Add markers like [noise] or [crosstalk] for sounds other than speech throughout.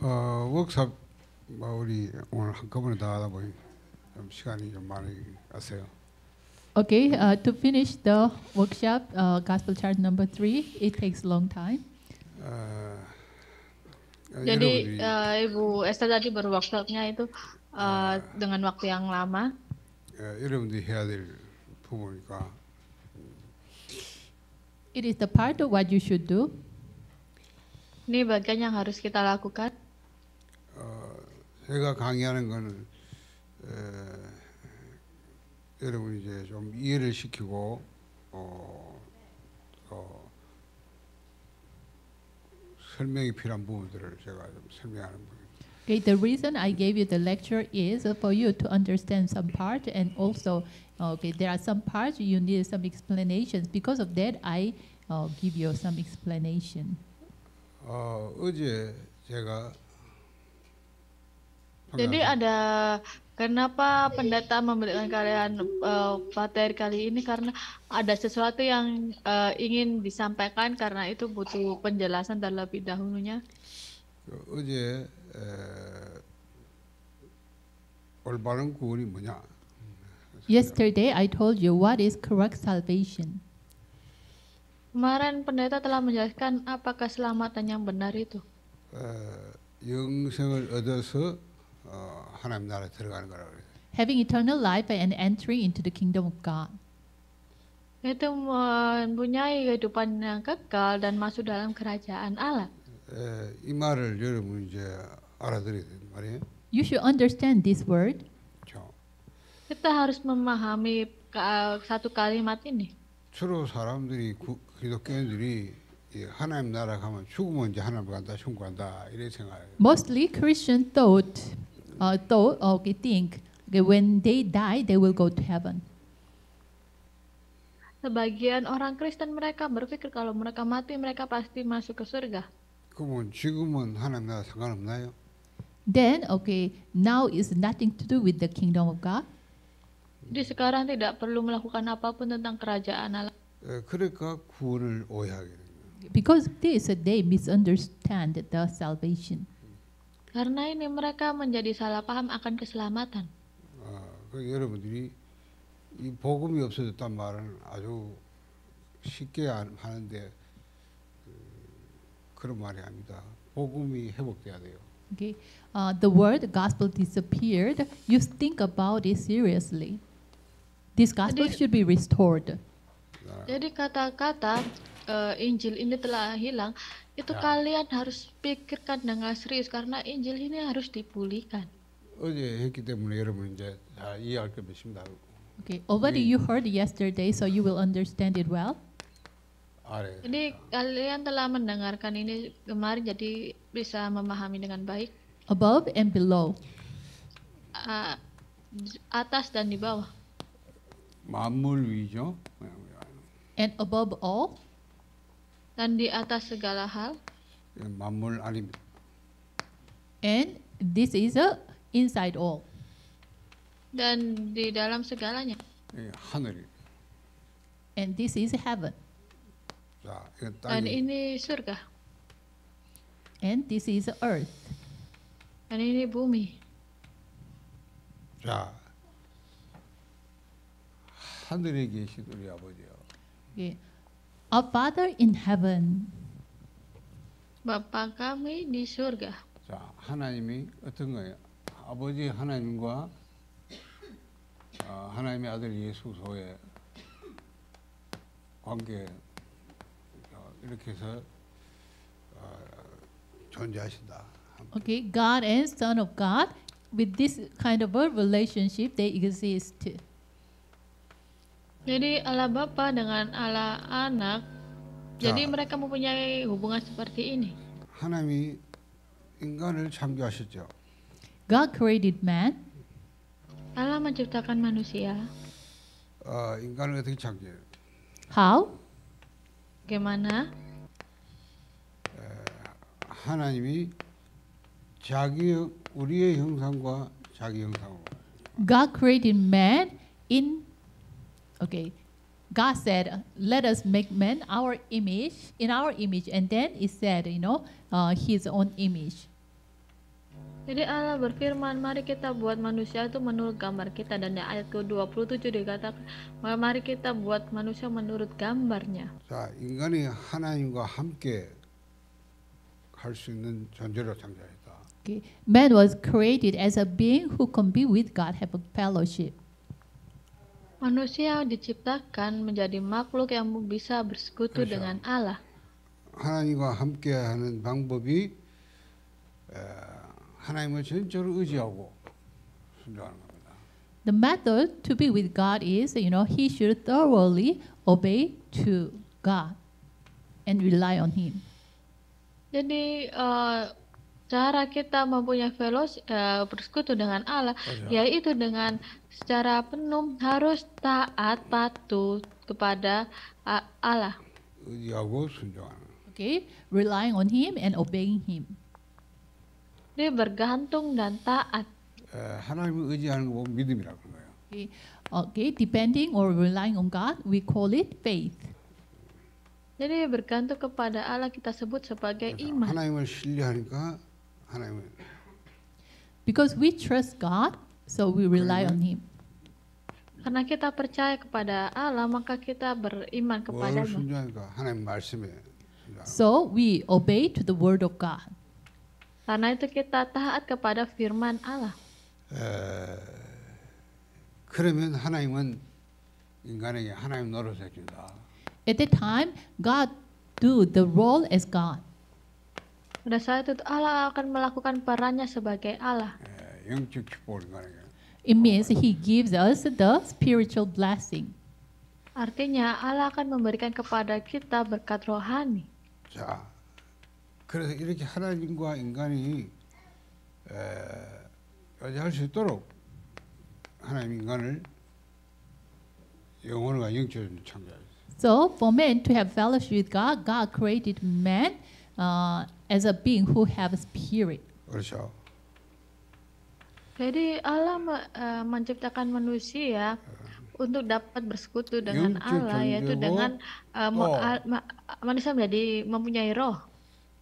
워크샵 우리 오늘 한꺼번에 다 하다 보니 시간이 좀 많이 갔어요. Okay, uh, to finish the workshop, uh, gospel chart number three, it takes long time. Jadi uh, Ibu Esther tadi baru workshopnya itu uh, dengan waktu yang lama. 여러분들이 It is the part of what you should do. Ini bagian yang harus kita lakukan. 제가 강의하는 거는 에, 여러분 이제 좀 이해를 시키고 어, 어, 설명이 필요한 부분들을 제가 좀 설명하는 거예요. Okay, the reason I gave you the lecture is for you to understand some part and also okay, there are some parts you need some explanations. Because of that, I uh, give you some explanation. 어, 어제 제가 Jadi ada Kenapa pendeta memberikan kalian uh, materi kali ini? Karena ada sesuatu yang uh, ingin disampaikan karena itu butuh penjelasan terlebih dahulunya. Oke. 올바른 구원이 뭐냐? Yesterday I told you what is correct salvation. Kemarin pendeta telah menjelaskan apakah keselamatan yang benar itu. 영생을 eh, 얻어서 하나님 나라에 들어가는 거라고 그래요. Having eternal life and entering into the kingdom of God. Itu mempunyai kehidupan yang kekal dan masuk dalam kerajaan Allah. 에, 이 말을 여러분 이제 알아들어야 되는 말이에요. You should understand this word. 그렇죠. Kita harus memahami satu kalimat ini. 주로 사람들이 구, 기독교인들이 하나님 나라 가면 죽으면 이제 하나님 간다 천국 간다 이래 생각해요. Mostly Christian thought uh, thought or okay, think that when they die they will go to heaven. Sebagian orang Kristen mereka berpikir kalau mereka mati mereka pasti masuk ke surga. Then okay, now is nothing to do with the kingdom of God. Jadi sekarang tidak perlu melakukan apapun tentang kerajaan Allah. Because this they misunderstand the salvation. Karena ini mereka menjadi salah paham akan keselamatan. Ah, 여러분들이 이 복음이 없어졌단 말은 아주 쉽게 하는데 그런 말이 아닙니다. 복음이 회복돼야 돼요. Okay. Uh, the word gospel disappeared. You think about it seriously. This gospel should be restored. Jadi kata-kata uh, Injil ini telah hilang, itu ya. kalian harus pikirkan dengan serius karena Injil ini harus dipulihkan. Oke, ya, kita mulai menjadi iya bismillah. already oh, you heard yesterday, so you will understand it well. Jadi kalian telah mendengarkan ini kemarin, jadi bisa memahami dengan baik. Above and below. Uh, atas dan di bawah. Ya, ya. And above all dan di atas segala hal. Mamul alim. And this is a inside all. Dan di dalam segalanya. Eh, Hanul. And this is heaven. Nah, dan ini surga. And this is earth. Dan ini bumi. 자, 하늘에 계신 우리 아버지요. 예. Our Father in heaven. Bapa kami di surga. 자, 하나님이 어떤 거예요? 아버지 하나님과 어, 하나님의 아들 예수소의 관계 어, 이렇게 해서 어, 존재하신다. Okay, God and Son of God, with this kind of a relationship, they exist. Jadi Allah Bapa dengan Allah Anak, ja. jadi ya. mereka mempunyai hubungan seperti ini. 하나님이 인간을 창조하셨죠. God created man. Allah menciptakan manusia. Uh, 인간을 어떻게 창조해요? How? Gimana? Uh, 하나님이 자기 우리의 형상과 자기 형상으로. God created man in Okay, God said, let us make man our image, in our image. And then it said, you know, uh, his own image. Jadi Allah berfirman, mari kita buat manusia itu menurut gambar kita. Dan di ayat ke-27 dikatakan, mari kita buat manusia menurut gambarnya. 자, 인간이 하나님과 함께 있는 존재로 창조했다. Okay. Man was created as a being who can be with God, have a fellowship. Manusia diciptakan menjadi makhluk yang bisa bersekutu dengan Allah. The method to be with God is, you know, he should thoroughly obey to God and rely on Him. Jadi eh, cara kita mempunyai velos uh, bersekutu dengan Allah oh, ya. yaitu dengan secara penuh harus taat patuh kepada uh, Allah. Ya okay, relying on him and obeying him. Dia bergantung dan taat. 하나님을 의지하는 믿음이라고 Okay. okay, depending or relying on God, we call it faith. Jadi bergantung kepada Allah kita sebut sebagai iman. 하나님을 신뢰하니까 하나님을 Because we trust God, so we rely on him. Karena kita percaya kepada Allah, maka kita beriman kepada nya So we obey to the word of God. Karena itu kita taat kepada firman Allah. Eh, At that time, God do the role as God saat itu Allah akan melakukan perannya sebagai Allah. Eh, It means he gives us the spiritual blessing. Artinya Allah akan memberikan kepada kita berkat rohani. 자, 그래서 이렇게 하나님과 인간이 에, 수 있도록 하나님 인간을 영혼과 창조하셨어요. So for men to have fellowship with God, God created man uh, as a being who have spirit. Jadi Allah uh, menciptakan manusia ya, untuk dapat bersekutu dengan Allah yaitu dengan uh, oh. ma manusia menjadi mempunyai roh.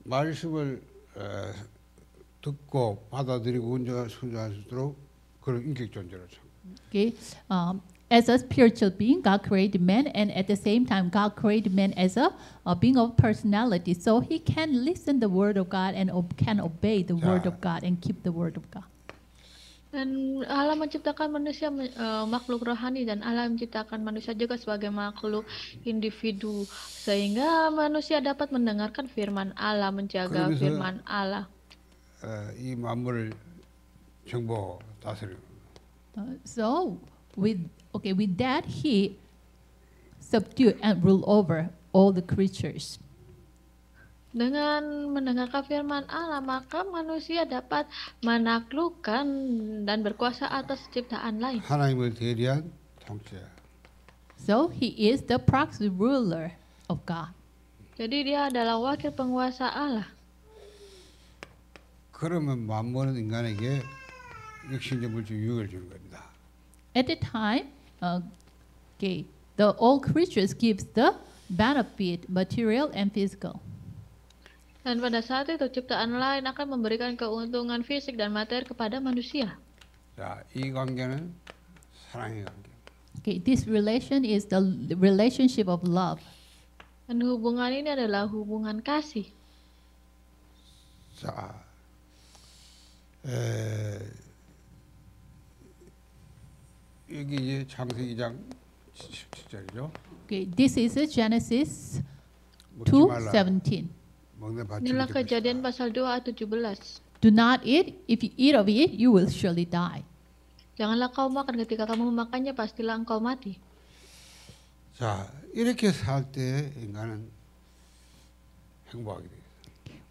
말씀을 에, e, 듣고 받아들이고 운전할 수 있도록 그런 인격 존재로 참. Okay. Um, as a spiritual being, God created man, and at the same time, God created man as a, a being of personality. So he can listen the word of God and ob can obey the word of ah. God and keep the word of God. Dan Allah menciptakan manusia uh, makhluk rohani dan Allah menciptakan manusia juga sebagai makhluk individu sehingga manusia dapat mendengarkan firman Allah, menjaga firman Allah. Uh, Uh, so with Okay, with that he subdued and ruled over all the creatures. Dengan mendengarkan firman Allah, maka manusia dapat menaklukkan dan berkuasa atas ciptaan lain. 하나님을 대리한 So he is the proxy ruler of God. Jadi dia adalah wakil penguasa Allah. 그러면 만모는 인간에게 육신적 물질 유익을 주는 겁니다. At the time, Okay, the all creatures gives the benefit material and physical. Dan pada saat itu ciptaan lain akan memberikan keuntungan fisik dan materi kepada manusia. Ya, okay, this relation is the relationship of love. Dan hubungan ini adalah hubungan kasih. 자, 에, eh, 여기 이제 창세기 2장 17절이죠. Okay, this is Genesis 2:17. Inilah kejadian pasal 2 ayat 17. Do not eat, if you eat of it, you will surely die. Janganlah kau makan ketika kamu memakannya pastilah engkau mati. 자, 이렇게 살때 인간은 행복하게 돼.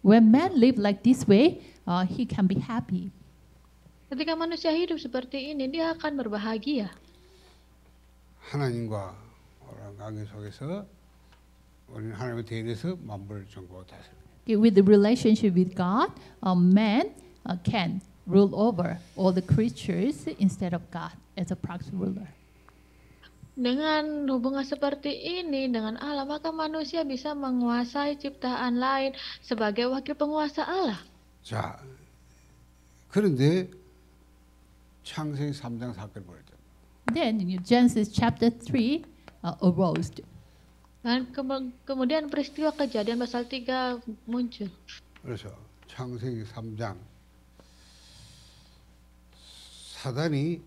When man live like this way, uh, he can be happy. Ketika manusia hidup seperti ini, dia akan berbahagia. 하나님과 orang With the relationship with God, a man uh, can rule over all the creatures instead of God as a proxy ruler. Dengan hubungan seperti ini dengan Allah, maka manusia bisa menguasai ciptaan lain sebagai wakil penguasa Allah. 자, 그런데 창세기 3장 Then in Genesis chapter 3 uh, arose. Dan kemudian peristiwa kejadian pasal 3 muncul. 그래서 창세기 3장 사단이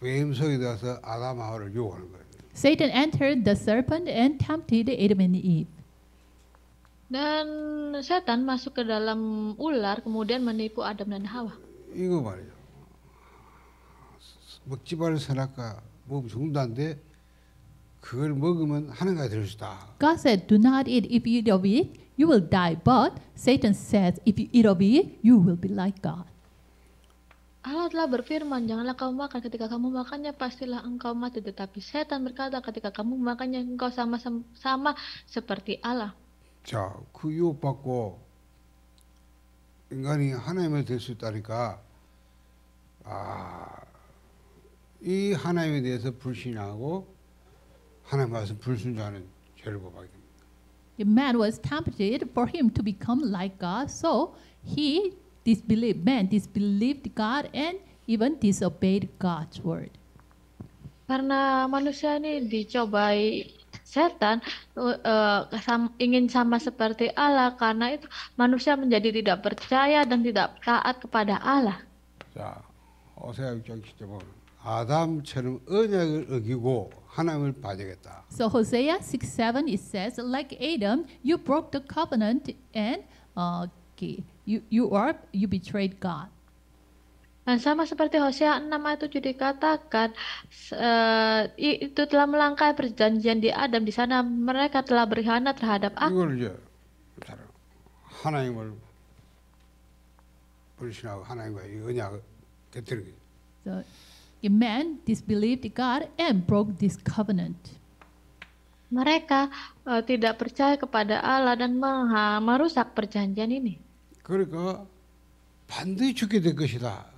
뱀속에 들어서 아담 하와를 유혹하는 거예요. Satan entered the serpent and tempted Adam and Eve. Dan setan masuk ke dalam ular kemudian menipu Adam dan Hawa. 이거 말이죠. 먹지 말 선악과 먹으면 죽는다는데 그걸 먹으면 하는 거야 될 God said, "Do not eat. If you eat of it, you will die." But Satan says, "If you eat of it, you will be like God." Allah telah berfirman, janganlah kamu makan ketika kamu makannya pastilah engkau mati. Tetapi setan berkata, ketika kamu makannya engkau sama sama seperti Allah. 자, 그 유혹받고 인간이 하나님이 될 있다니까 아, 이 하나님에 대해서 불신하고 하나님 말씀 불순종하는 죄를 범하게 됩니다. The man was tempted for him to become like God, so he disbelieved. Man disbelieved God and even disobeyed God's word. Karena manusia ini dicobai setan uh, eh, eh, sama, ingin sama seperti Allah karena itu manusia menjadi tidak percaya dan tidak taat kepada Allah. Ya, 호세아 6장 10절 아담처럼 언약을 어기고 하나님을 빠지겠다. So Hosea 6:7 it says like Adam you broke the covenant and uh, you you are you betrayed God. Nah, sama seperti Hosea 6 ayat 7 dikatakan uh, itu telah melangkah perjanjian di Adam di sana mereka telah berkhianat terhadap aku. So, a man disbelieved God and broke this covenant. Mereka uh, tidak percaya kepada Allah dan merusak perjanjian ini. 그러니까 반드시 죽게 될 것이다.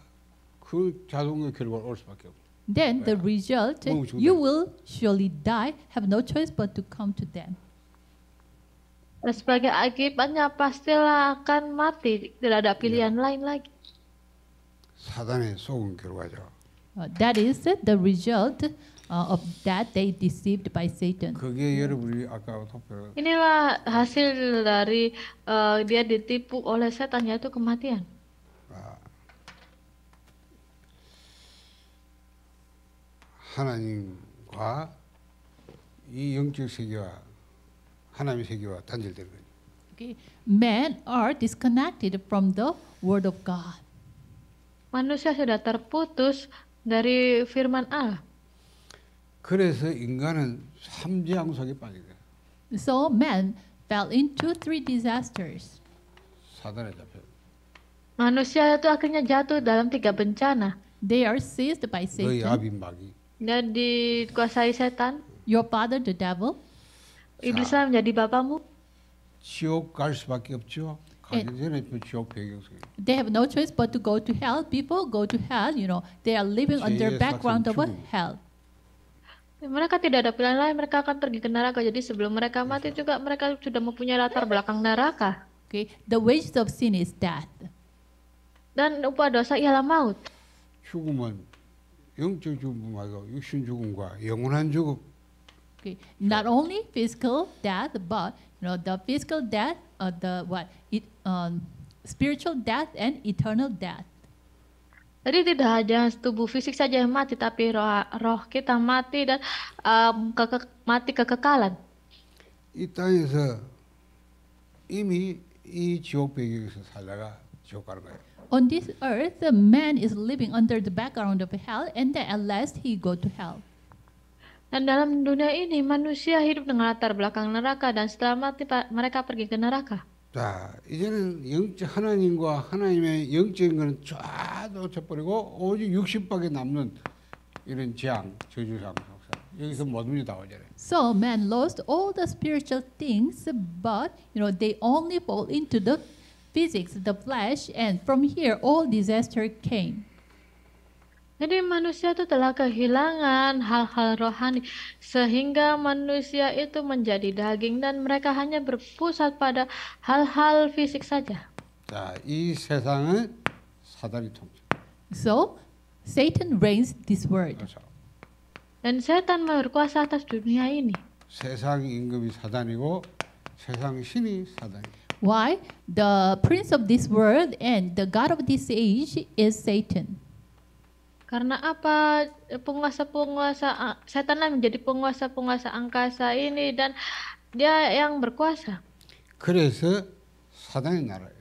그 자동의 결과 올 수밖에 없어. Then the result you will surely die have no choice but to come to them. sebagai akibatnya pastilah akan mati, tidak ada pilihan ya. lain lagi. 사단의 속은 결과죠. Uh, that is the result uh, of that they deceived by Satan. 그게 여러분이 아까 Inilah hasil dari uh, dia ditipu oleh setan yaitu kematian. 하나님과 이 영적 세계와 하나님의 세계와 단절되는 거죠. Okay. Men are disconnected from the word of God. sudah terputus dari firman Allah. 그래서 인간은 빠지게 So fell into three disasters. 사단에 잡혀. itu akhirnya jatuh dalam tiga bencana. They are seized by Satan. 너희 아비 마귀. Dan dikuasai setan. Your father the devil. iblislah menjadi bapamu. 지옥 갈 수밖에 없죠. 가기 They have no choice but to go to hell. People go to hell, you know. They are living on their background of hell. Mereka tidak ada pilihan lain, mereka akan pergi ke neraka. Jadi sebelum mereka mati juga mereka sudah mempunyai latar belakang neraka. Okay, the wages of sin is death. Dan upah dosa ialah maut. 죽으면 영적 죽음 말고 육신 죽음과 영원한 죽음. Okay. Not only physical death, but you know the physical death, uh, the what it, um, spiritual death and eternal death. Jadi tidak hanya tubuh fisik saja yang mati, tapi roh, roh kita mati dan um, -ke mati kekekalan. 이 ini 이미 이 지옥 배경에서 살다가 지옥 on this earth, the man is living under the background of hell, and then at last he go to hell. Dan dalam dunia ini manusia hidup dengan latar belakang neraka dan setelah mati mereka pergi ke neraka. 자, 이제는 영적 하나님과 하나님의 영적인 거는 쫙 놓쳐버리고 오직 육신밖에 남는 이런 재앙, 저주상 여기서 모든 게 나오잖아요. So man lost all the spiritual things, but you know they only fall into the physics, the flesh, and from here all disaster came. Jadi manusia itu telah kehilangan hal-hal rohani sehingga manusia itu menjadi daging dan mereka hanya berpusat pada hal-hal fisik saja. 자, 이 세상은 사단이 통치. So Satan reigns this world. Dan setan berkuasa atas dunia ini. 세상 임금이 사단이고 세상 신이 사단이. Why? The prince of this world and the god of this age is Satan. Karena apa penguasa-penguasa setanlah menjadi penguasa-penguasa angkasa ini dan dia yang berkuasa. 그래서 사단의 나라예요.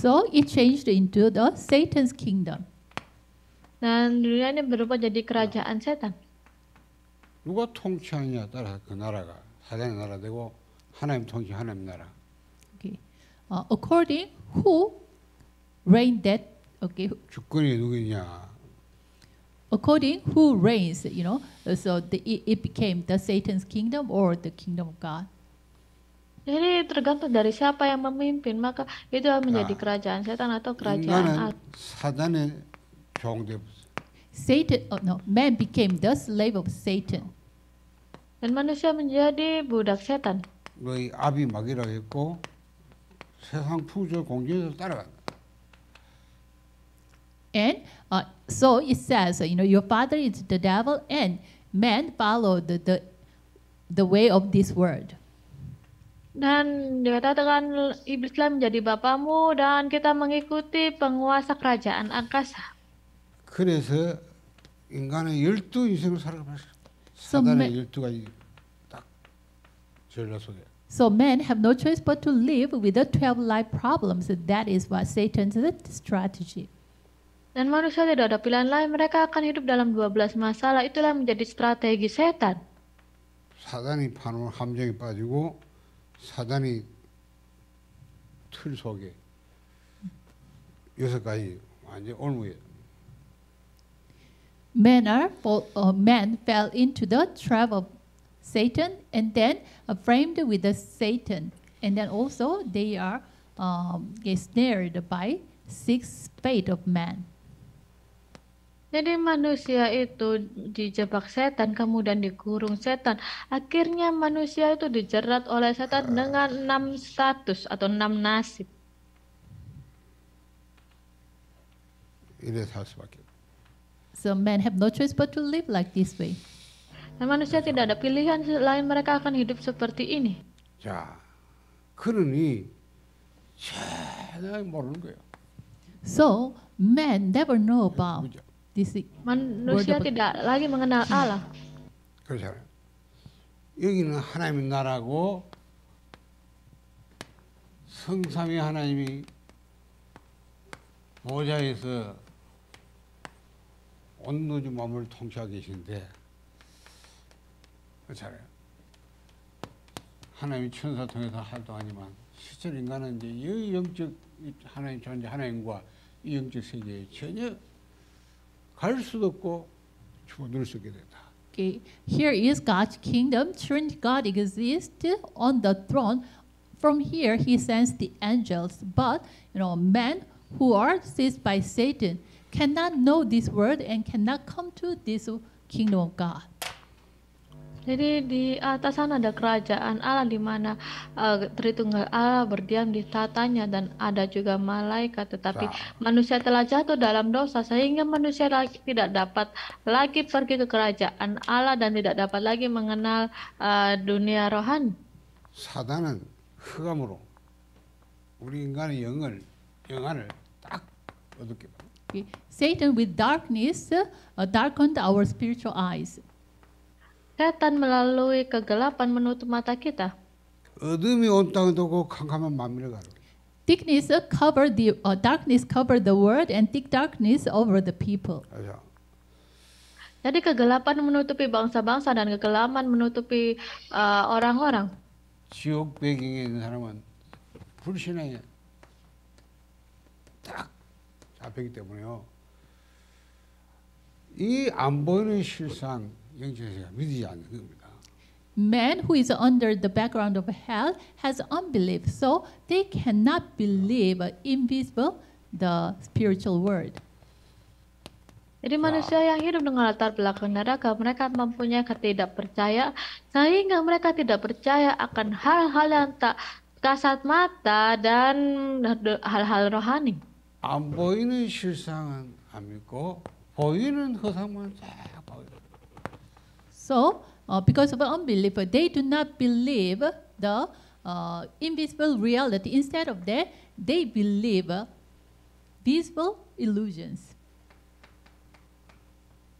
So it changed into the Satan's kingdom. Dan dunia ini berubah jadi kerajaan setan. 누가 통치하느냐에 따라 그 나라가 사단의 나라 되고 하나님 통치 하나님 나라. uh, according who reigned that okay 주권이 누구냐 according who reigns you know so the, it became the satan's kingdom or the kingdom of god Jadi tergantung dari siapa yang memimpin maka itu menjadi kerajaan setan atau kerajaan 사단의 종대 Satan oh no man became the slave of Satan. Dan manusia menjadi budak setan. 너희 아비 막이라 했고 세상 풍조 공정에서 따라간다. And uh, so it says, you know, your father is the devil, and man followed the, the, the way of this world. Dan dikatakan iblislah menjadi bapamu dan kita mengikuti penguasa kerajaan angkasa. 그래서 인간은 열두 인생을 살아가면서 사단의 열두 가지 딱 전라 속에. So men have no choice but to live with the 12 life problems. That is what Satan's strategy. Dan manusia tidak ada pilihan lain, mereka akan hidup dalam 12 masalah. Itulah menjadi strategi setan. 사단이 파는 함정에 빠지고 사단이 틀 속에 여섯 가지 완전 올무에 Men are, uh, men fell into the trap of Satan, and then uh, framed with the Satan. And then also they are um, snared by six fate of man. Jadi manusia itu dijebak setan, kemudian dikurung setan. Akhirnya manusia itu dijerat oleh setan dengan enam status atau enam nasib. So men have no choice but to live like this way. Dan manusia tidak ada pilihan selain mereka akan hidup seperti ini. 자, 그러니 제가 모르는 거예요. So man never know about this. m a n u tidak lagi mengenal Allah. 그렇잖 여기는 하나님의 나라고 성삼위 하나님이 모자에서 온누주 몸을 통치하고 계신데 그렇잖아요. 하나님이 천사 통해서 활동하지만 실제 인간은 이제 이 영적 하나님 존재 하나님과 이 영적 세계에 전혀 갈 수도 없고 죽어들 수 있게 된다. Okay. Here is God's kingdom. Trinity God exists on the throne. From here, He sends the angels. But you know, men who are seized by Satan cannot know this word and cannot come to this kingdom of God. Jadi di atas sana ada kerajaan Allah di mana uh, Tritunggal Allah berdiam di tatanya dan ada juga malaikat tetapi nah. manusia telah jatuh dalam dosa sehingga manusia lagi, tidak dapat lagi pergi ke kerajaan Allah dan tidak dapat lagi mengenal uh, dunia rohan. Satanan hukamuro. 우리 인간의 영을 영안을 딱 어둡게 Satan with darkness uh, darkened our spiritual eyes. Setan melalui kegelapan menutup mata kita. 어둠이 온 Thickness covered the uh, darkness covered the world and thick darkness over the people. Jadi kegelapan menutupi bangsa-bangsa dan kegelapan menutupi uh, orang-orang. Uh, Jadi 안 보이는 실상 영주에서 믿지 않는 겁니다. Man who is under the background of hell has unbelief, so they cannot believe invisible the spiritual world. Jadi manusia yang hidup dengan latar belakang neraka, mereka mempunyai ketidakpercayaan sehingga mereka tidak percaya akan hal-hal yang tak kasat mata dan hal-hal rohani. 안 보이는 실상은 안 믿고 보이는 허상만 So uh, because of unbeliever, they do not believe the uh, invisible reality. Instead of that, they believe visible illusions.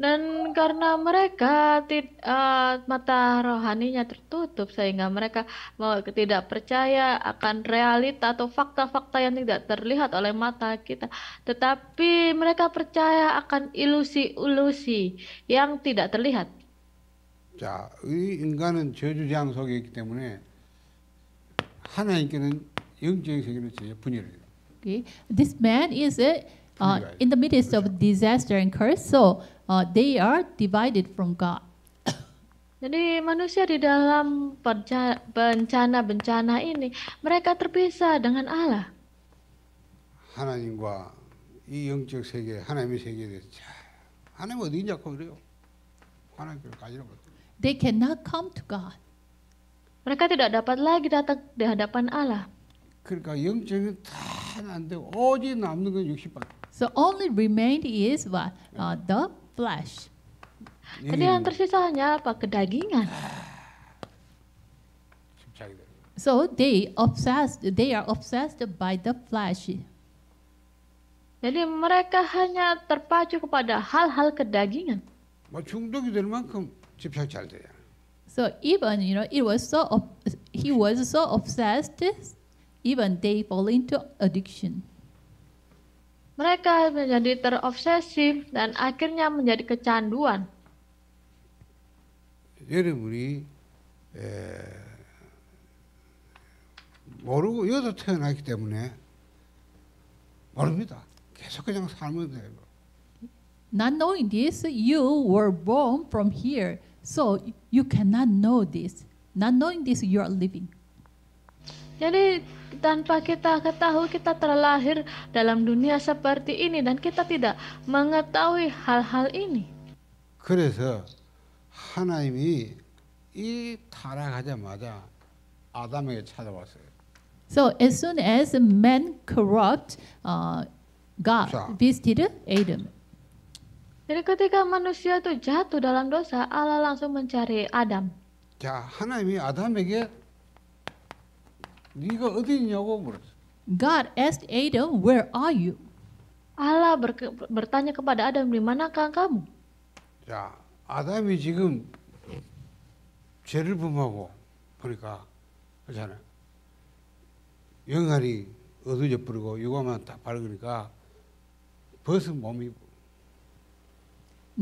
Dan karena mereka tid, uh, mata rohaninya tertutup sehingga mereka mau tidak percaya akan realita atau fakta-fakta yang tidak terlihat oleh mata kita, tetapi mereka percaya akan ilusi-ilusi yang tidak terlihat. 자, 이 인간은 저주장 속에 있기 때문에 하나님께는 영적인 세계는 전혀 분열을 해요. Okay. This man is a, uh, in the midst of disaster and curse, so uh, they are divided from God. Jadi manusia di dalam bencana-bencana ini mereka terpisah dengan Allah. 하나님과 이 영적 세계, 하나님의 세계에 대해서 잘 하나님 어디인지 자꾸 그래요. 하나님께 가지는 거죠. They cannot come to God. mereka tidak dapat lagi datang di hadapan Allah. So only remained is what uh, the flesh. Jadi yang tersisa hanya apa kedagingan. So they obsessed, they are obsessed by the flesh. Jadi mereka hanya terpacu kepada hal-hal kedagingan. 뭐 중독이 될 만큼 So even you know it was so he was so obsessed, even they fall into addiction. Mereka menjadi terobsesif dan akhirnya menjadi kecanduan. 여러분이 에, 모르고 여기서 태어났기 때문에 모릅니다. 계속 그냥 살면 돼요. Not knowing this, you were born from here. So you cannot know this. Not knowing this, you are living. Jadi tanpa kita ketahui kita terlahir dalam dunia seperti ini dan kita tidak mengetahui hal-hal ini. 그래서 하나님이 이 타락하자마자 아담에게 찾아왔어요. So as soon as man corrupt, uh, God visited Adam. Jadi ketika manusia itu jatuh dalam dosa, Allah langsung mencari Adam. ini 하나님이 아담에게 네가 어디 있냐고 물었어. God asked Adam, "Where are you?" Allah ber bertanya kepada Adam, "Di manakah kamu?" 자, 아담이 지금 죄를 범하고 그러니까 그잖아요. 영안이 어두워져 버리고 유감만 다 밝으니까 벗은 몸이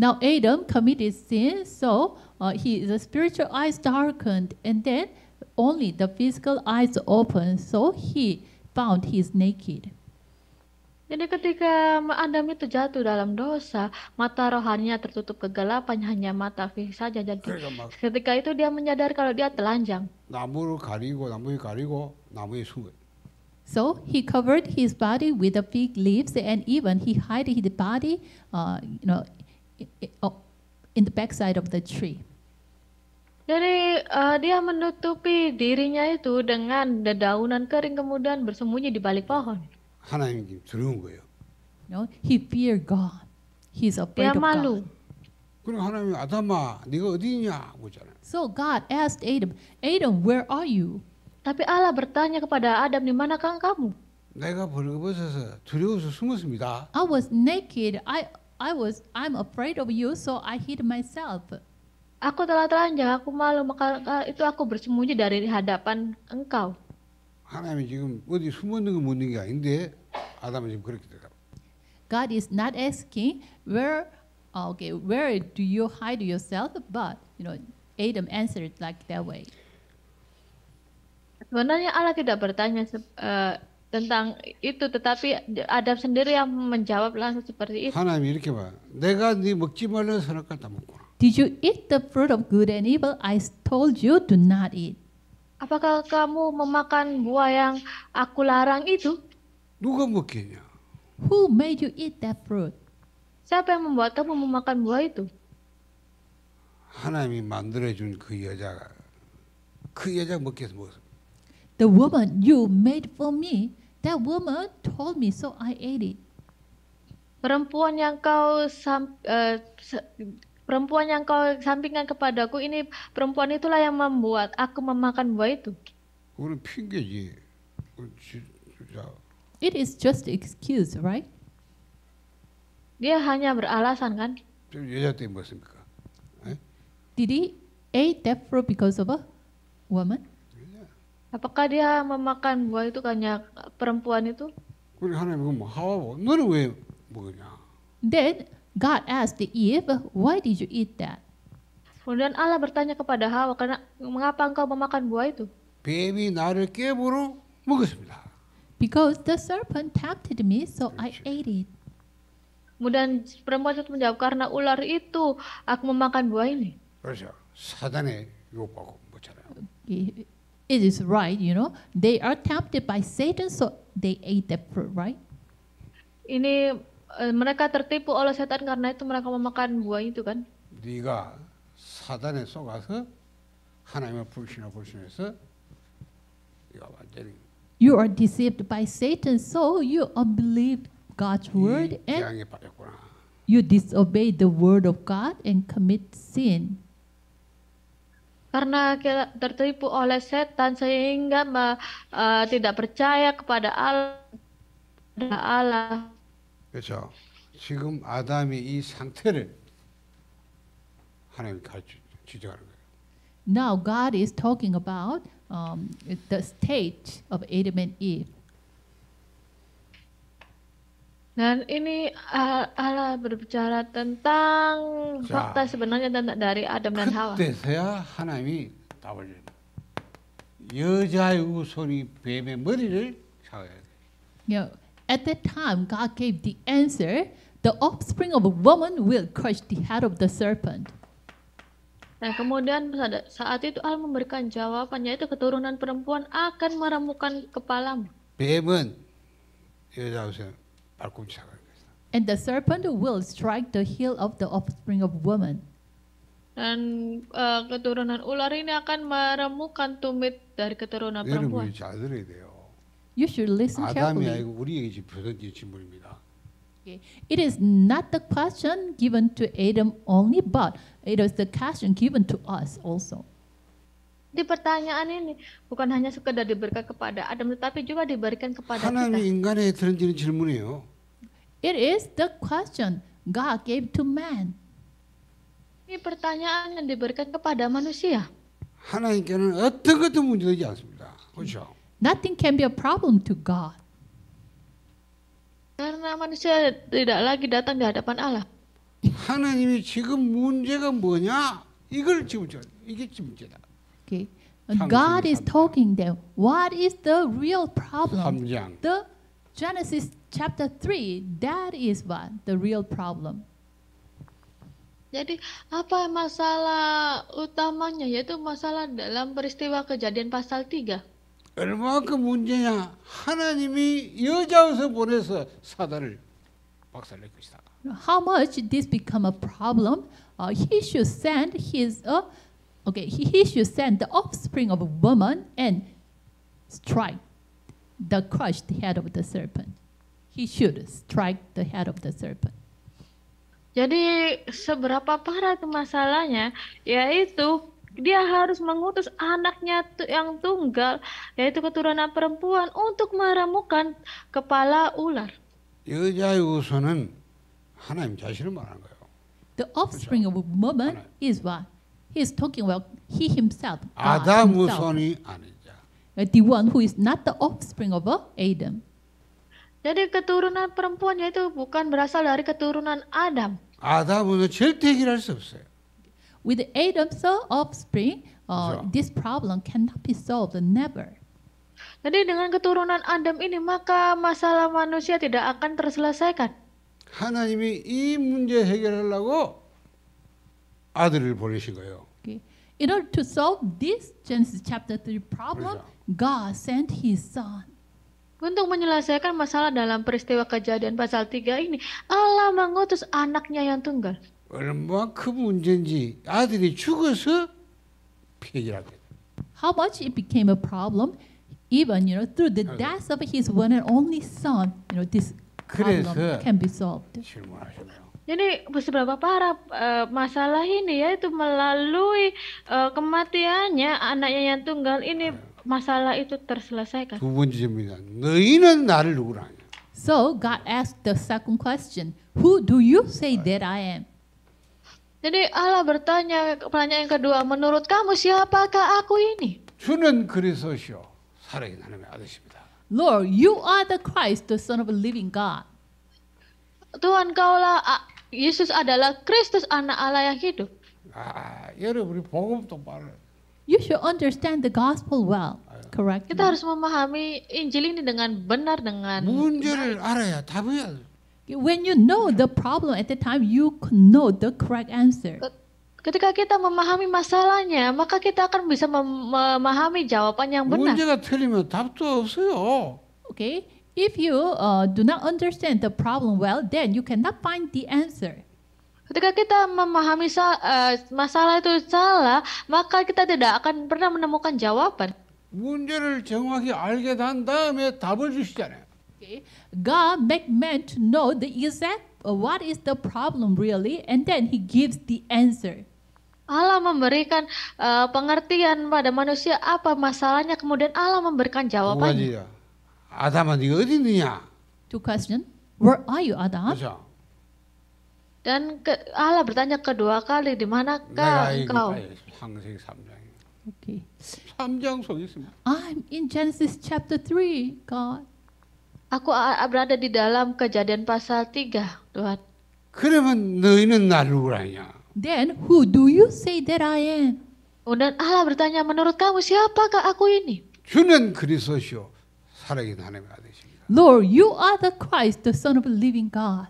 Now Adam committed sin, so uh, the spiritual eyes darkened, and then only the physical eyes opened, so he found he's naked. Jadi ketika Adam itu jatuh dalam dosa, mata rohannya tertutup kegelapan, hanya mata fisik saja. Jadi ketika itu dia menyadar kalau dia telanjang. 가리고, 가리고, so he covered his body with the fig leaves and even he hid his body, uh, you know, Oh, in the backside of the tree. Jadi uh, dia menutupi dirinya itu dengan dedaunan kering kemudian bersembunyi di balik pohon. 하나님 두려운 거예요. No, he fear God. He's afraid dia of malu. God. 그럼 아담아, 네가 어디 So God asked Adam, Adam, where are you? Tapi Allah bertanya kepada Adam, di manakah kamu? 내가 벌거벗어서 두려워서 숨었습니다. I was naked. I I was I'm afraid of you, so I hid myself. Aku telah telanjang, aku malu, maka itu aku bersembunyi dari hadapan engkau. 하나님 지금 어디 숨어 거 묻는 게 아닌데 아담이 지금 그렇게 대답. God is not asking where okay, where do you hide yourself? But you know, Adam answered like that way. Sebenarnya Allah tidak bertanya uh, tentang itu tetapi Adam sendiri yang menjawab langsung seperti itu. 하나님 이렇게 봐. 내가 네 먹지 말라 선악과 Did you eat the fruit of good and evil? I told you do not eat. Apakah kamu memakan buah yang aku larang itu? 누가 먹겠냐? Who made you eat that fruit? Siapa yang membuat kamu memakan buah itu? 하나님이 만들어 준그 여자가 그 여자 먹게 The woman you made for me, that woman told me, so I ate it. Perempuan yang kau sam, uh, perempuan yang kau sampingkan kepadaku ini perempuan itulah yang membuat aku memakan buah itu. It is just excuse, right? Dia hanya beralasan kan? Did he ate that fruit because of a woman? Apakah dia memakan buah itu hanya perempuan itu? Then God asked Eve, why did you eat that? Kemudian Allah bertanya kepada Hawa, karena mengapa engkau memakan buah itu? 뱀이 나를 깨부러 먹었습니다. Because the serpent tempted me, so I ate it. Kemudian perempuan itu menjawab, karena ular itu aku memakan buah ini. 그렇죠. 사단의 aku 뭐잖아요. it is right, you know. They are tempted by Satan, so they ate the fruit, right? Ini uh, mereka tertipu oleh setan karena itu mereka memakan buah itu kan? 네가 사단에 속아서 하나님을 불신하고 불신해서 네가 완전히 You are deceived by Satan, so you unbelieved God's word and you disobeyed the word of God and commit sin. karena tertipu oleh setan sehingga ma, uh, tidak percaya kepada Allah. Allah. 그렇죠. 지금 아담이 이 상태를 하나님 가르치 Now God is talking about um, the state of Adam and Eve. Dan ini Allah berbicara tentang fakta sebenarnya tentang dari Adam dan Hawa. 그때서야 하나님이 답을 줍니다. 여자의 후손이 뱀의 머리를 잡아야 돼. You at that time God gave the answer, the offspring of a woman will crush the head of the serpent. Nah, kemudian saat itu Allah memberikan jawaban yaitu keturunan perempuan akan meremukkan kepalamu. 뱀은 여자 후손 And the serpent will strike the heel of the offspring of woman. Dan uh, keturunan ular ini akan meremukan tumit dari keturunan perempuan. You should listen carefully. Okay. It is not the question given to Adam only, but it is the question given to us also. di pertanyaan ini bukan hanya sekedar diberikan kepada Adam tetapi juga diberikan kepada kita. 인간에 던지는 질문이에요. It is the question God gave to man. Ini pertanyaan yang diberikan kepada manusia. 하나님께는 어떤 것도 문제되지 않습니다. 그렇죠? Nothing can be a problem to God. Karena manusia tidak lagi datang di hadapan Allah. 하나님이 지금 문제가 뭐냐? 이걸 지금 이게 문제다. Okay. God is talking them. What is the real problem? The Genesis chapter 3, that is what the real problem. Jadi apa masalah utamanya yaitu masalah dalam peristiwa kejadian pasal 3? 얼마그 문제냐? 하나님이 여자옷을 보내서 사단을 박살낼 것이다. How much this become a problem? Uh, he should send his uh, Okay, he, he should send the offspring of a woman and strike the crushed head of the serpent. He should strike the head of the serpent. Jadi seberapa parah itu masalahnya, yaitu dia harus mengutus anaknya yang tunggal, yaitu keturunan perempuan untuk meramukan kepala ular. The offspring of a woman is what? He is talking about he himself. God 아담 himself, the one who is not the offspring of Adam. Jadi keturunan perempuan itu bukan berasal dari keturunan Adam. 아담은 절대 해결할 수 없어요. With Adam's offspring, uh, so. this problem cannot be solved, never. Jadi dengan keturunan Adam ini maka masalah manusia tidak akan terselesaikan. 하나님이 이 문제 해결하려고 아들을 보내신 거예요. Okay. In order to solve this Genesis chapter 3 problem, God sent his son. Untuk menyelesaikan masalah dalam peristiwa kejadian pasal 3 ini, Allah mengutus anaknya yang tunggal. 얼마큼 문제인지 아들이 죽어서 폐기를 하게. How much it became a problem, even you know through the death of his one and only son, you know this problem can be solved. 질문하시네요. Jadi seberapa parah uh, masalah ini ya itu melalui uh, kematiannya anaknya yang tunggal ini eh. masalah itu terselesaikan. 두 너희는 나를 누구라 So God asked the second question, who do you say that I am? Jadi Allah bertanya pertanyaan yang kedua, menurut kamu siapakah aku ini? 주는 그리스도시요 살아있는 하나님의 Lord, you are the Christ, the Son of a living God. Tuhan kaulah Yesus adalah Kristus anak Allah yang hidup. Ah, ya you should understand the gospel well. Ah. Correct. Kita harus memahami Injil ini dengan benar dengan 문제를 알아야 답이야. When you know the problem at the time, you know the correct answer. Ketika kita memahami masalahnya, maka kita akan bisa memahami jawaban yang benar. 문제가 틀리면 답도 없어요. Okay, If you uh, do not understand the problem well, then you cannot find the answer. Ketika kita memahami uh, masalah itu salah, maka kita tidak akan pernah menemukan jawaban. 문제를 정확히 알게 된 다음에 답을 주시잖아요. Okay. God make man to know the exact uh, what is the problem really, and then He gives the answer. Allah memberikan uh, pengertian pada manusia apa masalahnya, kemudian Allah memberikan jawabannya. 아담아 네가 어디 있느냐? Two question. Where are you, Adam? 그렇죠? Dan ke, Allah bertanya kedua kali, di manakah engkau? 창세기 3장. Okay. 3장 속에 있습니다. I'm in Genesis chapter 3, God. Aku ah, ah, berada di dalam kejadian pasal 3, Tuhan. 그러면 너희는 나를 누구라냐? Then who do you say that I am? Dan Allah bertanya, menurut kamu siapakah aku ini? 주는 그리스도시오. 살아계신 하나님의 아들이십니다. Lord, you are the Christ, the Son of the Living God.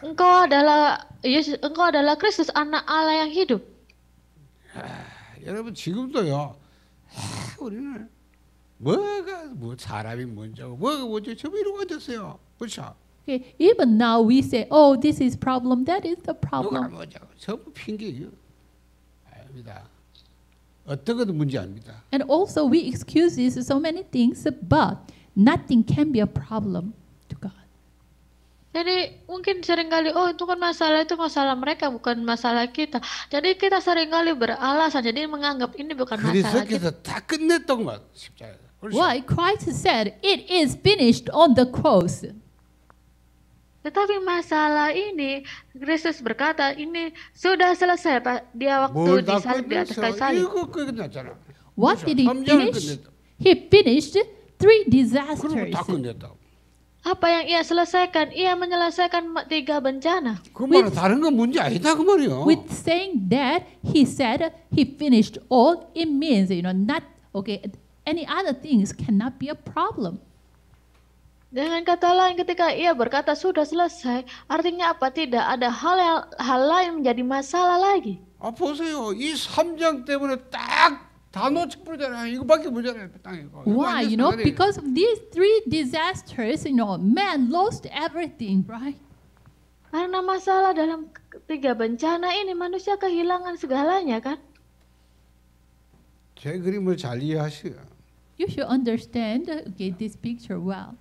Engkau adalah Yesus, engkau adalah Kristus, anak Allah yang hidup. 여러분 지금도요. 우리는 뭐가 뭐 사람이 먼저고 뭐가 먼저 저 위로 앉았어요. 그렇죠? Okay, even now we say, oh, this is problem, that is the problem. 누가 먼저? 전부 핑계예요. 아닙니다. 어떻게든 문제 아닙니다. And also we excuse so many things, but nothing can be a problem to God. Jadi mungkin seringkali oh itu kan masalah itu masalah mereka bukan masalah kita. Jadi kita seringkali beralasan jadi menganggap ini bukan masalah kita. 다 끝냈던 것 십자가. Why Christ said it is finished on the cross. Tetapi masalah ini, Kristus berkata, ini sudah selesai Pak. Dia waktu disalib di atas kayu salib. Iya, What did he finish? He finished three disasters. Apa yang ia selesaikan? Ia menyelesaikan tiga bencana. With, eh, oh. with saying that, he said he finished all, it means, you know, not, okay, any other things cannot be a problem. Dengan kata lain, ketika ia berkata sudah selesai, artinya apa? Tidak ada hal yang, hal lain menjadi masalah lagi. Apa sih? 이3 때문에 딱 단어 첩불잖아요. 이거밖에 문제가 Why? You know, because of these three disasters, you know, man lost everything, right? Karena masalah dalam tiga bencana ini manusia kehilangan segalanya kan? 제 그림을 잘 You should understand uh, okay, this picture well.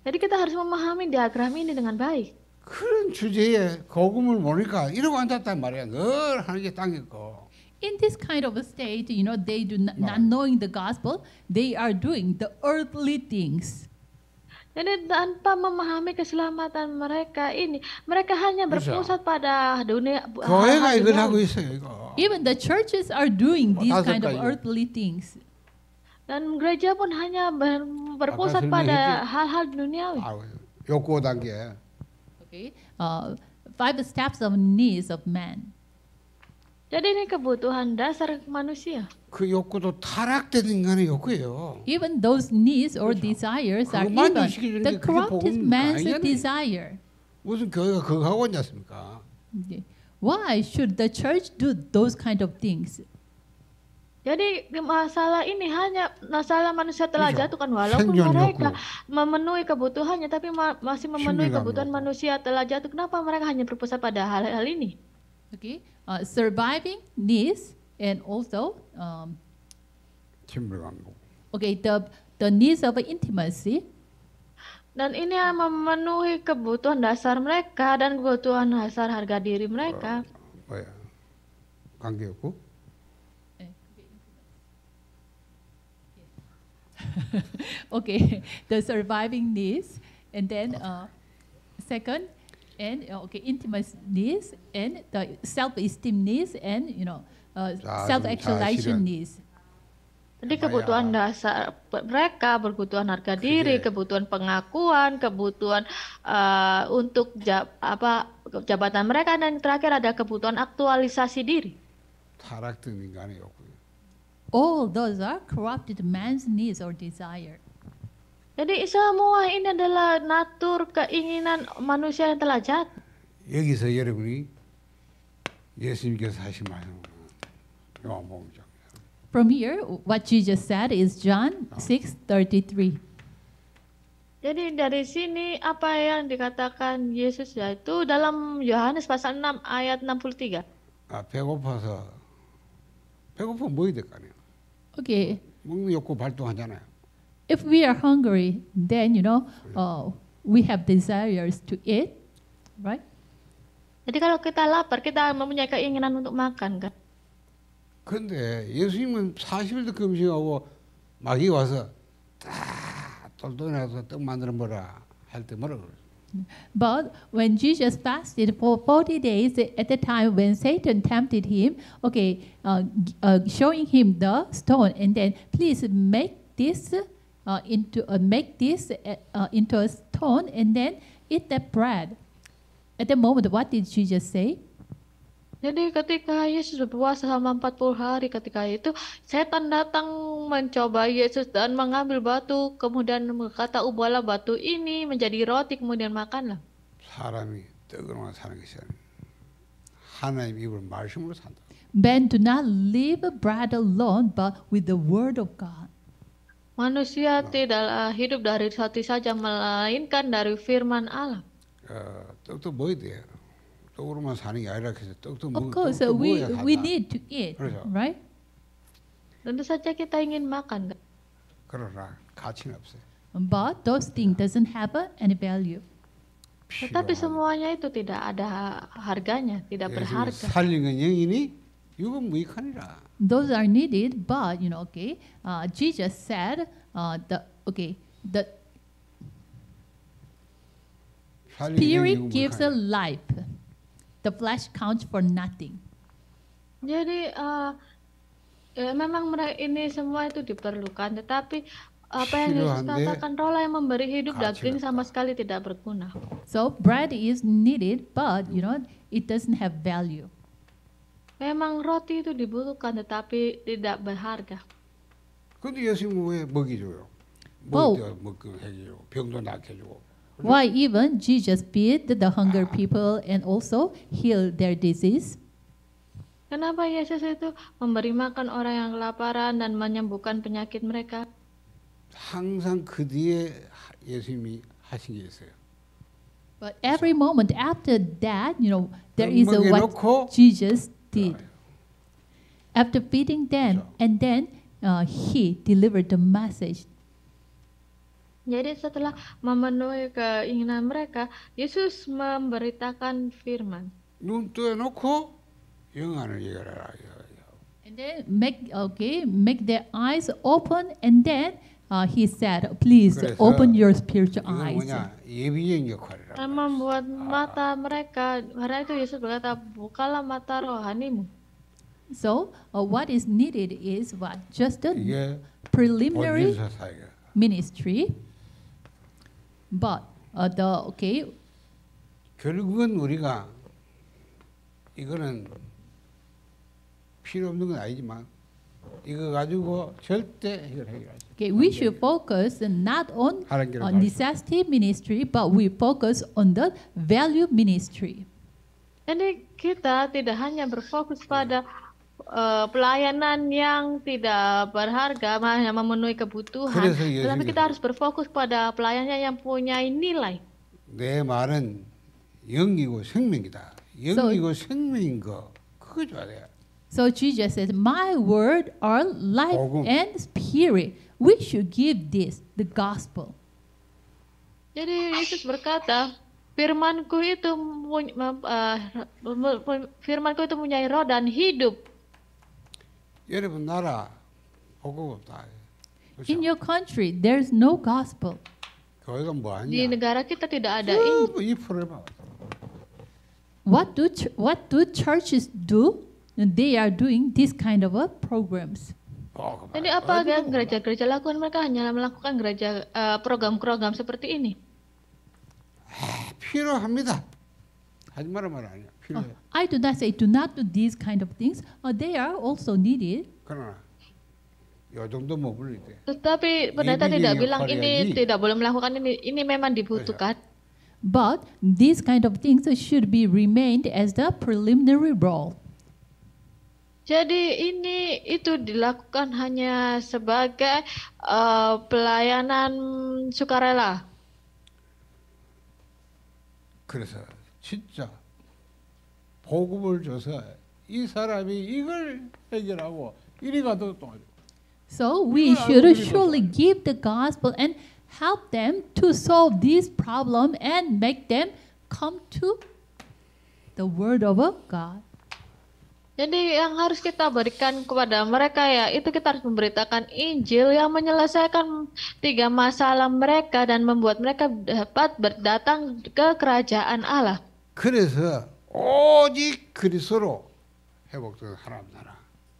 Jadi kita harus memahami diagram ini dengan baik. 그런 주제에 거금을 모니까 이러고 앉았단 말이야. 늘 하는 게 당했고. In this kind of a state, you know, they do not, not knowing the gospel, they are doing the earthly things. Jadi tanpa memahami keselamatan mereka ini, mereka hanya berpusat pada dunia. 교회가 이걸 하고 있어요, 이거. Even the churches are doing these kind of earthly things. Dan gereja pun hanya ber, berpusat pada hal-hal duniawi. 욕구 ah, ya. Okay. Uh, five steps of needs of man. Jadi ini kebutuhan dasar manusia. 그 욕구도 타락된 인간의 욕구예요. Even those needs or 그렇죠. desires are even The corrupted man's desire. 무슨 교회가 그거 하고 있냐 습니까? Why should the church do those kind of things? Jadi masalah ini hanya masalah manusia telah iya. jatuh kan walaupun [laughs] mereka memenuhi kebutuhannya tapi ma masih memenuhi kebutuhan manusia telah jatuh. Kenapa mereka hanya berpusat pada hal-hal ini? Okay, uh, surviving needs and also um, okay the the needs of intimacy. Dan ini yang memenuhi kebutuhan dasar mereka dan kebutuhan dasar harga diri mereka. Oh, oh ya. [laughs] okay, the surviving needs, and then uh, second, and uh, okay, intimacy needs, and the self-esteem needs, and you know, uh, self-actualization needs. Jadi kebutuhan dasar mereka, kebutuhan harga diri, kebutuhan pengakuan, kebutuhan uh, untuk jab, apa jabatan mereka dan terakhir ada kebutuhan aktualisasi diri. 타락된 All those are corrupted man's needs or desire. Jadi semua ini adalah natur keinginan manusia yang telah jahat. 여기서 여러분이 예수님께서 하신 말씀으로 요한복음장. From here, what you just said is John 6:33. Jadi dari sini apa yang dikatakan Yesus yaitu dalam Yohanes pasal 6 ayat 63. 아 배고파서 배고프면 뭐 해야 될까? 거기에 먹욕구 발동하잖아요. If we are hungry, then you know, uh, we have desires to eat, right? Jadi kalau kita lapar, kita mempunyai keinginan untuk makan kan? 그런데 예수님은 40일도 금식하고 마귀 와서 다 똘똘해서 떡 만들어 먹라 할 때 뭐라 그랬어요? But when Jesus fasted for 40 days at the time when Satan tempted him, okay, uh, uh, showing him the stone, and then please make this uh, into make this uh, uh, into a stone, and then eat the bread. At the moment, what did Jesus say? Jadi ketika Yesus berpuasa selama 40 hari, ketika itu setan datang mencoba Yesus dan mengambil batu, kemudian berkata, "Ubahlah batu ini menjadi roti, kemudian makanlah." Men do not live bread alone, but with the word of God. Manusia nah. tidaklah hidup dari hati saja, melainkan dari firman Allah. Itu itu boleh dia. 떡으로만 사는 게 아니라 그래서 떡도 한다. Of course, we we need to eat, right? Tentu saja kita ingin makan. 그러나 가치는 없어요. But those things doesn't have any value. Tetapi semuanya itu tidak ada harganya, tidak berharga. 살리는 건 영이니 이건 무익하니라. Those are needed, but you know, okay, uh, Jesus said, uh, the okay, the spirit gives a life. The flesh counts for nothing. Jadi uh, ya memang ini semua itu diperlukan, tetapi apa yang Yesus katakan rola yang memberi hidup daging sama sekali tidak berguna. So bread is needed, but you know it doesn't have value. Memang roti itu dibutuhkan, tetapi tidak berharga. 근데 예수님은 왜 begitu begitu 먹이 먹게 병도 낫게 해주고. Why even Jesus feed the hunger people and also heal their disease? Kenapa Yesus itu memberi makan orang yang kelaparan dan menyembuhkan penyakit mereka? 항상 그 뒤에 예수님이 하신 게 있어요. But every moment after that, you know, there is a what Jesus did. After feeding them, and then uh, he delivered the message Jadi setelah memenuhi keinginan mereka, Yesus memberitakan firman. And then make okay, make their eyes open and then uh, he said, please open your spiritual eyes. 뭐냐, membuat mata mereka karena itu Yesus berkata, bukalah mata rohanimu. So uh, what is needed is what just a preliminary ministry. But uh, the okay. 결국은 우리가 이거는 필요 없는 건 아니지만 이거 가지고 절대 해결해야지. Okay, we should focus not on, on disaster ministry, but we focus on the value ministry. Jadi kita tidak hanya berfokus pada uh, pelayanan yang tidak berharga hanya memenuhi kebutuhan, 그래서, tetapi kita harus berfokus pada pelayanan yang punya nilai. 내 말은 영이고 생명이다. 영이고 so, 생명인 거 그거 줘야 So Jesus says, "My word are life 복음. and spirit. We should give this the gospel." Jadi Yesus berkata, firmanku itu uh, firmanku itu punya roh dan hidup. 여러분 나라 보고 없다. In your country, there's no gospel. Di negara kita tidak ada ini. What do what do churches do? They are doing this kind of a programs. Jadi apa yang gereja-gereja lakukan? Mereka hanya melakukan gereja program-program seperti ini. 필요합니다. 하지 말아 말아 아니야. Uh, I do not say do not do these kind of things. Uh, they are also needed. 그러나 요 정도 Tetapi pendeta tidak bilang ini tidak boleh melakukan ini. Ini memang dibutuhkan. But these kind of things should be remained as the preliminary role. Jadi ini itu dilakukan hanya sebagai uh, pelayanan sukarela. 그래서 진짜 보급을 줘서 이 사람이 이걸 해결하고 이리 가도 도와줘. So we should surely give the gospel and help them to solve this problem and make them come to the word of God. Jadi yang harus kita berikan kepada mereka ya itu kita harus memberitakan Injil yang menyelesaikan tiga masalah mereka dan membuat mereka dapat berdatang ke kerajaan Allah. 그래서 오직 그리스로 회복된 하나님 나라.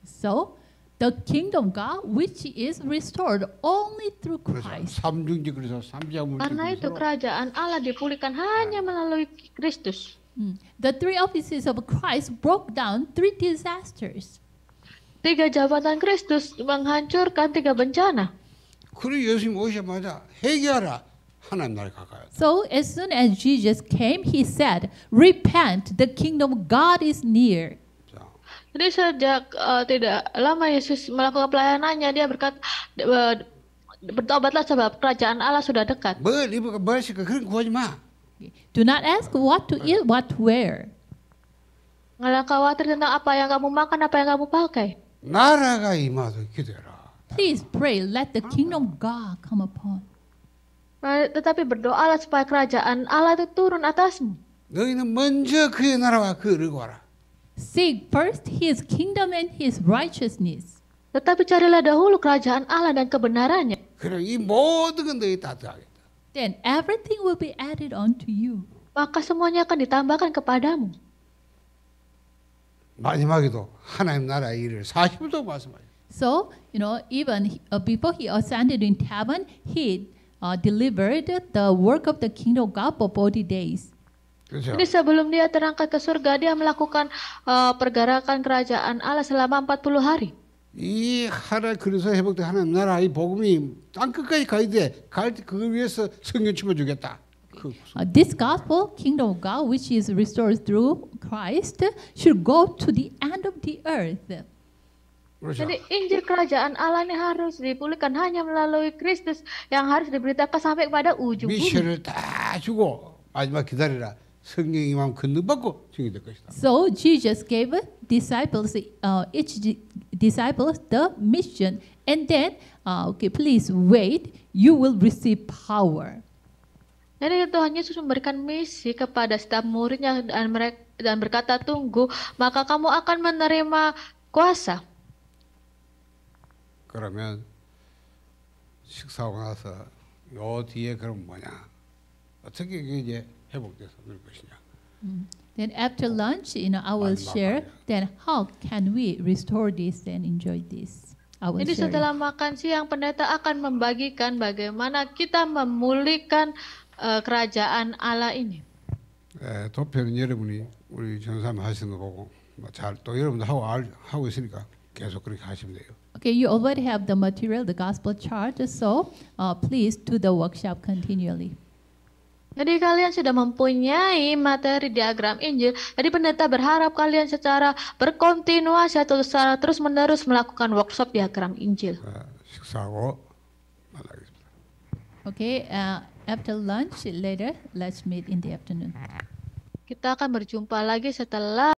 So the kingdom of God which is restored only through Christ. 삼중지 그리스도 삼장물질. Karena itu kerajaan Allah dipulihkan hanya melalui Kristus. Hmm. The three offices of Christ broke down three disasters. Tiga jabatan Kristus menghancurkan tiga bencana. 그리고 예수님 오셔마자 해결하라. 하나님 나라에 가까이. So as soon as Jesus came, he said, "Repent, the kingdom of God is near." Jadi sejak uh, tidak lama Yesus melakukan pelayanannya, dia berkata, eh, bertobatlah sebab kerajaan Allah sudah dekat. 뭘 입을까 뭘 kekering 그런 거 Do not ask what to eat, what to wear. Jangan khawatir tentang apa yang kamu makan, apa yang kamu pakai. 나라가 임하도록 기도해라. Please pray, let the kingdom of God come upon. Eh, tetapi berdoalah supaya kerajaan Allah itu turun atasmu. Seek first his kingdom and his righteousness. Tetapi carilah dahulu kerajaan Allah dan kebenarannya. Then everything will be added onto you. Maka semuanya akan ditambahkan kepadamu. 마지막에도 하나님 나라 일을 40도 말씀하셨어요. So, you know, even uh, before he ascended in heaven, he uh, delivered the work of the kingdom of God for 40 days. Jadi sebelum dia terangkat ke surga, dia melakukan uh, pergerakan kerajaan Allah selama 40 hari. 이 하나 그래서 회복된 나라 이 복음이 땅 끝까지 가야 돼. 갈 위해서 성경 치면 주겠다. Uh, this gospel, kingdom of God, which is restored through Christ, should go to the end of the earth. Jadi Injil Kerajaan Allah ini harus dipulihkan hanya melalui Kristus yang harus diberitakan sampai kepada ujung bumi. So Jesus gave disciples uh, each disciples the mission and then uh, okay please wait you will receive power. Jadi Tuhan Yesus memberikan misi kepada setiap muridnya dan mereka dan berkata tunggu maka kamu akan menerima kuasa. 그러면 식사하고 나서 요 뒤에 그럼 뭐냐? 어떻게 이제 회복돼서 늘 것이냐? Mm. Then after lunch, you know, I will share. Then how can we restore this and enjoy this? Jadi setelah makan siang pendeta akan membagikan bagaimana kita memulihkan uh, kerajaan Allah ini. 예, 도표는 여러분이 우리 전사님 하시는 거 보고 잘또 여러분도 하고 알, 하고 있으니까 계속 그렇게 하시면 돼요. Okay, you already have the material, the gospel chart, so uh, please do the workshop continually. Jadi kalian sudah mempunyai materi diagram Injil. Jadi pendeta berharap kalian secara berkontinuasi atau secara terus-menerus melakukan workshop diagram Injil. Nah, gitu. Okay, uh, after lunch later, let's meet in the afternoon. Kita akan berjumpa lagi setelah